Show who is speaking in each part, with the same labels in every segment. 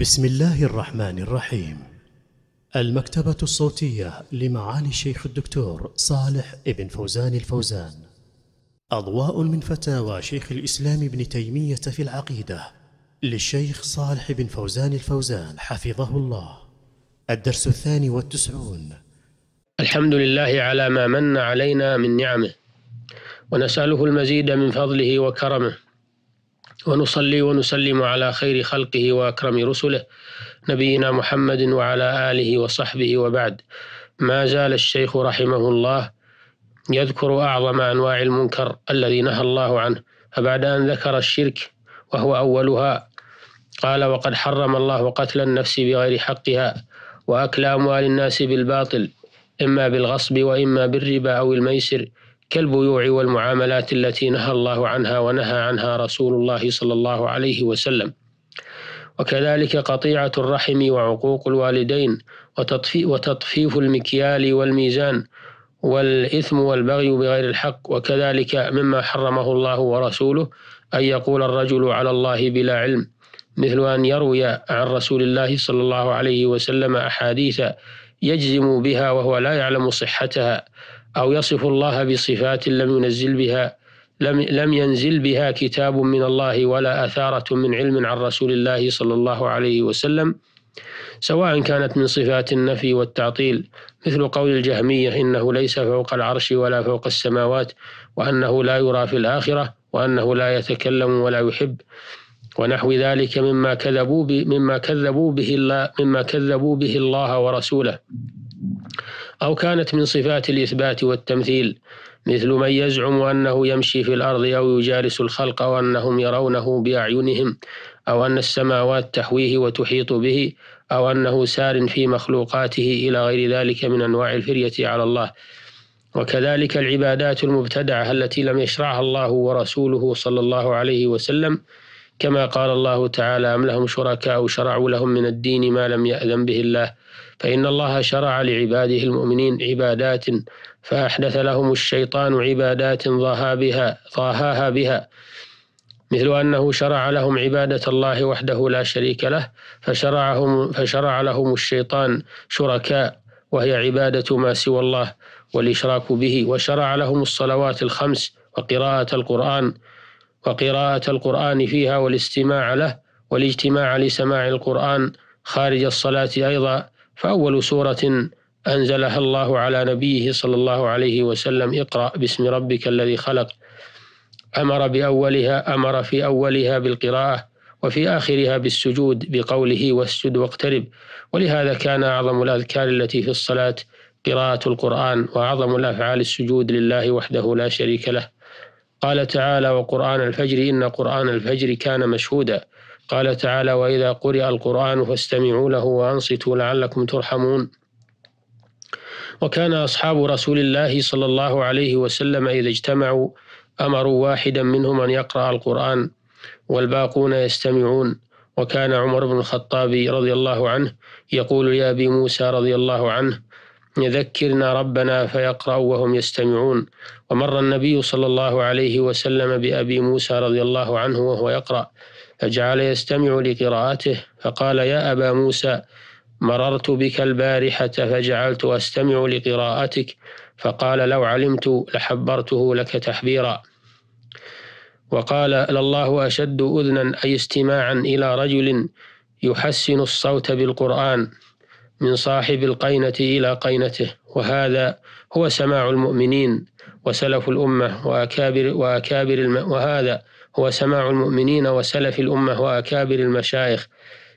Speaker 1: بسم الله الرحمن الرحيم المكتبة الصوتية لمعالي الشيخ الدكتور صالح ابن فوزان الفوزان أضواء من فتاوى شيخ الإسلام ابن تيمية في العقيدة للشيخ صالح بن فوزان الفوزان حفظه الله الدرس الثاني والتسعون الحمد لله على ما من علينا من نعمه ونسأله المزيد من فضله وكرمه ونصلي ونسلم على خير خلقه واكرم رسله نبينا محمد وعلى اله وصحبه وبعد ما زال الشيخ رحمه الله يذكر اعظم انواع المنكر الذي نهى الله عنه فبعد ان ذكر الشرك وهو اولها قال وقد حرم الله قتل النفس بغير حقها واكل اموال الناس بالباطل اما بالغصب واما بالربا او الميسر كالبيوع والمعاملات التي نهى الله عنها ونهى عنها رسول الله صلى الله عليه وسلم وكذلك قطيعة الرحم وعقوق الوالدين وتطفيف المكيال والميزان والإثم والبغي بغير الحق وكذلك مما حرمه الله ورسوله أن يقول الرجل على الله بلا علم مثل أن يروي عن رسول الله صلى الله عليه وسلم أحاديث يجزم بها وهو لا يعلم صحتها أو يصف الله بصفات لم ينزل بها لم لم ينزل بها كتاب من الله ولا أثارة من علم عن رسول الله صلى الله عليه وسلم سواء كانت من صفات النفي والتعطيل مثل قول الجهمية إنه ليس فوق العرش ولا فوق السماوات وأنه لا يرى في الآخرة وأنه لا يتكلم ولا يحب ونحو ذلك مما كذبوا مما كذبوا به الله مما كذبوا به الله ورسوله أو كانت من صفات الإثبات والتمثيل مثل من يزعم أنه يمشي في الأرض أو يجالس الخلق وأنهم يرونه بأعينهم أو أن السماوات تحويه وتحيط به أو أنه سار في مخلوقاته إلى غير ذلك من أنواع الفرية على الله وكذلك العبادات المبتدعة التي لم يشرعها الله ورسوله صلى الله عليه وسلم كما قال الله تعالى أم لهم شركاء شرعوا لهم من الدين ما لم يأذن به الله فإن الله شرع لعباده المؤمنين عبادات فأحدث لهم الشيطان عبادات ضاهاها بها ضاهاها بها مثل أنه شرع لهم عبادة الله وحده لا شريك له فشرعهم فشرع لهم الشيطان شركاء وهي عبادة ما سوى الله والإشراك به وشرع لهم الصلوات الخمس وقراءة القرآن وقراءة القرآن فيها والاستماع له والاجتماع لسماع القرآن خارج الصلاة أيضا فأول سورة أنزلها الله على نبيه صلى الله عليه وسلم اقرأ باسم ربك الذي خلق أمر بأولها أمر في أولها بالقراءة وفي آخرها بالسجود بقوله واسجد واقترب ولهذا كان أعظم الأذكار التي في الصلاة قراءة القرآن وأعظم الأفعال السجود لله وحده لا شريك له قال تعالى وقرآن الفجر إن قرآن الفجر كان مشهودا قال تعالى وإذا قرئ القرآن فاستمعوا له وأنصتوا لعلكم ترحمون وكان أصحاب رسول الله صلى الله عليه وسلم إذا اجتمعوا أمروا واحدا منهم أن يقرأ القرآن والباقون يستمعون وكان عمر بن الخطاب رضي الله عنه يقول يا أبي موسى رضي الله عنه يذكرنا ربنا فيقرأ وهم يستمعون ومر النبي صلى الله عليه وسلم بأبي موسى رضي الله عنه وهو يقرأ فجعل يستمع لقراءته فقال يا أبا موسى مررت بك البارحة فجعلت أستمع لقراءتك فقال لو علمت لحبرته لك تحبيرا وقال لله أشد أذنا أي استماعا إلى رجل يحسن الصوت بالقرآن من صاحب القينة إلى قينته وهذا هو سماع المؤمنين وسلف الأمة وأكابر, وأكابر الم... وهذا هو سماع المؤمنين وسلف الأمة وأكابر المشايخ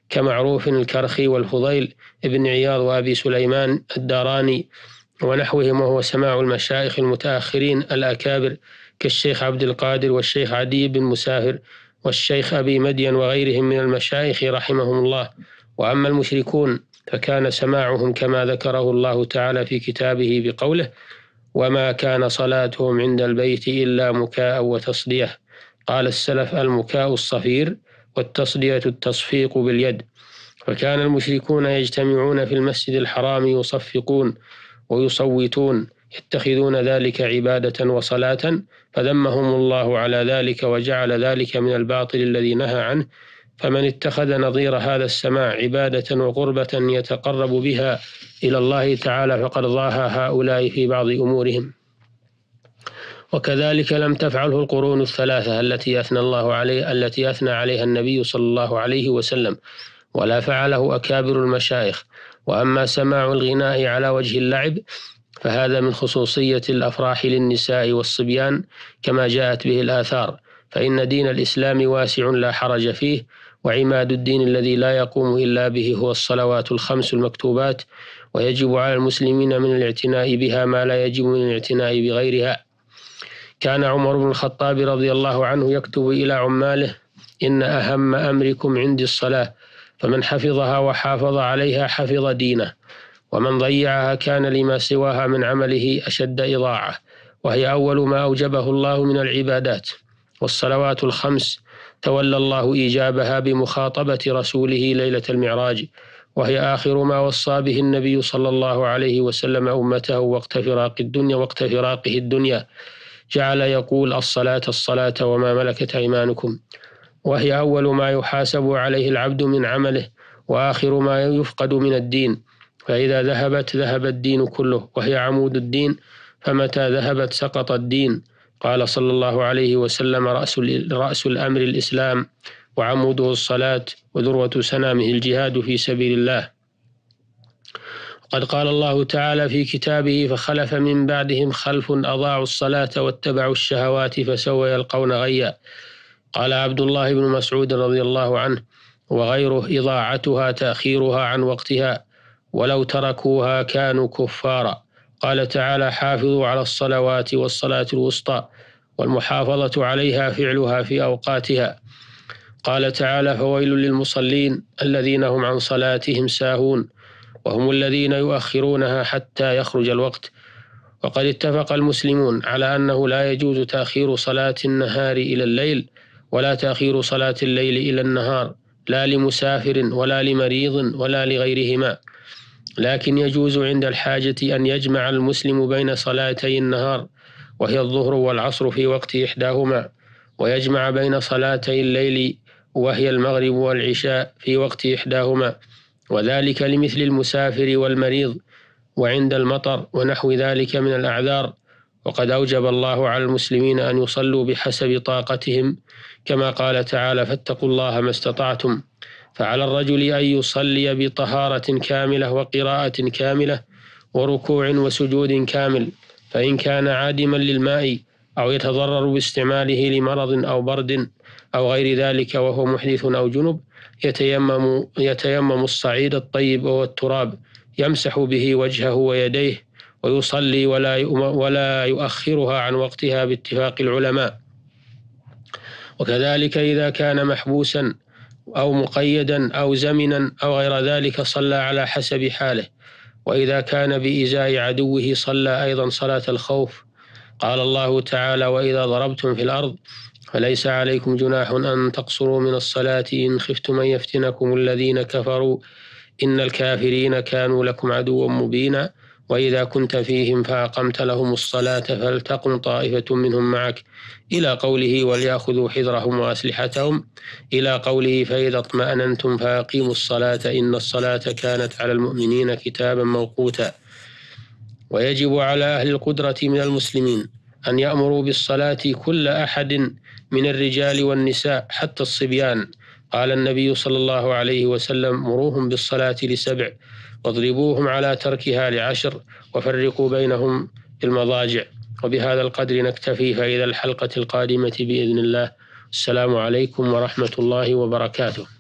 Speaker 1: كمعروف الكرخي والفضيل ابن عياض وأبي سليمان الداراني ونحوهم وهو سماع المشايخ المتأخرين الأكابر كالشيخ عبد القادر والشيخ عدي بن مسافر والشيخ أبي مدين وغيرهم من المشايخ رحمهم الله وأما المشركون فكان سماعهم كما ذكره الله تعالى في كتابه بقوله وما كان صلاتهم عند البيت إلا مكاء وتصدية قال السلف المكاء الصفير والتصدية التصفيق باليد فكان المشركون يجتمعون في المسجد الحرام يصفقون ويصوتون يتخذون ذلك عبادة وصلاة فذمهم الله على ذلك وجعل ذلك من الباطل الذي نهى عنه فمن اتخذ نظير هذا السماع عبادة وقربة يتقرب بها إلى الله تعالى فقد ضاها هؤلاء في بعض أمورهم وكذلك لم تفعله القرون الثلاثة التي أثنى الله عليه التي أثنى عليها النبي صلى الله عليه وسلم ولا فعله أكابر المشايخ وأما سماع الغناء على وجه اللعب فهذا من خصوصية الأفراح للنساء والصبيان كما جاءت به الآثار فإن دين الإسلام واسع لا حرج فيه وعماد الدين الذي لا يقوم إلا به هو الصلوات الخمس المكتوبات ويجب على المسلمين من الاعتناء بها ما لا يجب من الاعتناء بغيرها كان عمر بن الخطاب رضي الله عنه يكتب إلى عماله إن أهم أمركم عندي الصلاة فمن حفظها وحافظ عليها حفظ دينه ومن ضيعها كان لما سواها من عمله أشد إضاعة وهي أول ما أوجبه الله من العبادات والصلوات الخمس تولى الله إيجابها بمخاطبة رسوله ليلة المعراج وهي آخر ما وصى به النبي صلى الله عليه وسلم أمته وقت فراق الدنيا وقت فراقه الدنيا جعل يقول الصلاة الصلاة وما ملكت أيمانكم وهي أول ما يحاسب عليه العبد من عمله وآخر ما يفقد من الدين فإذا ذهبت ذهب الدين كله وهي عمود الدين فمتى ذهبت سقط الدين قال صلى الله عليه وسلم رأس, رأس الأمر الإسلام وعموده الصلاة وذروة سنامه الجهاد في سبيل الله قد قال الله تعالى في كتابه فخلف من بعدهم خلف أضاعوا الصلاة واتبعوا الشهوات فسوى يلقون غيا قال عبد الله بن مسعود رضي الله عنه وغيره إضاعتها تأخيرها عن وقتها ولو تركوها كانوا كفارا قال تعالى حافظوا على الصلوات والصلاة الوسطى والمحافظة عليها فعلها في أوقاتها قال تعالى فويل للمصلين الذين هم عن صلاتهم ساهون وهم الذين يؤخرونها حتى يخرج الوقت وقد اتفق المسلمون على أنه لا يجوز تأخير صلاة النهار إلى الليل ولا تأخير صلاة الليل إلى النهار لا لمسافر ولا لمريض ولا لغيرهما لكن يجوز عند الحاجة أن يجمع المسلم بين صلاتي النهار وهي الظهر والعصر في وقت إحداهما ويجمع بين صلاتي الليل وهي المغرب والعشاء في وقت إحداهما وذلك لمثل المسافر والمريض وعند المطر ونحو ذلك من الأعذار وقد أوجب الله على المسلمين أن يصلوا بحسب طاقتهم كما قال تعالى فاتقوا الله ما استطعتم فعلى الرجل أن يصلي بطهارة كاملة وقراءة كاملة وركوع وسجود كامل فإن كان عادما للماء أو يتضرر باستعماله لمرض أو برد أو غير ذلك وهو محدث أو جنب يتيمم, يتيمم الصعيد الطيب وهو التراب يمسح به وجهه ويديه ويصلي ولا, ولا يؤخرها عن وقتها باتفاق العلماء وكذلك إذا كان محبوسا أو مقيدا أو زمنا أو غير ذلك صلى على حسب حاله وإذا كان بإزاء عدوه صلى أيضا صلاة الخوف قال الله تعالى وإذا ضربتم في الأرض فليس عليكم جناح أن تقصروا من الصلاة إن خفتم أن يفتنكم الذين كفروا إن الكافرين كانوا لكم عدوا مبينا وإذا كنت فيهم فأقمت لهم الصلاة فلتقم طائفة منهم معك إلى قوله وليأخذوا حذرهم وأسلحتهم إلى قوله فإذا اطمأننتم فأقيموا الصلاة إن الصلاة كانت على المؤمنين كتابا موقوتا ويجب على أهل القدرة من المسلمين أن يأمروا بالصلاة كل أحد من الرجال والنساء حتى الصبيان قال النبي صلى الله عليه وسلم مروهم بالصلاة لسبع واضربوهم على تركها لعشر وفرقوا بينهم في المضاجع وبهذا القدر نكتفي فإلى الحلقة القادمة بإذن الله السلام عليكم ورحمة الله وبركاته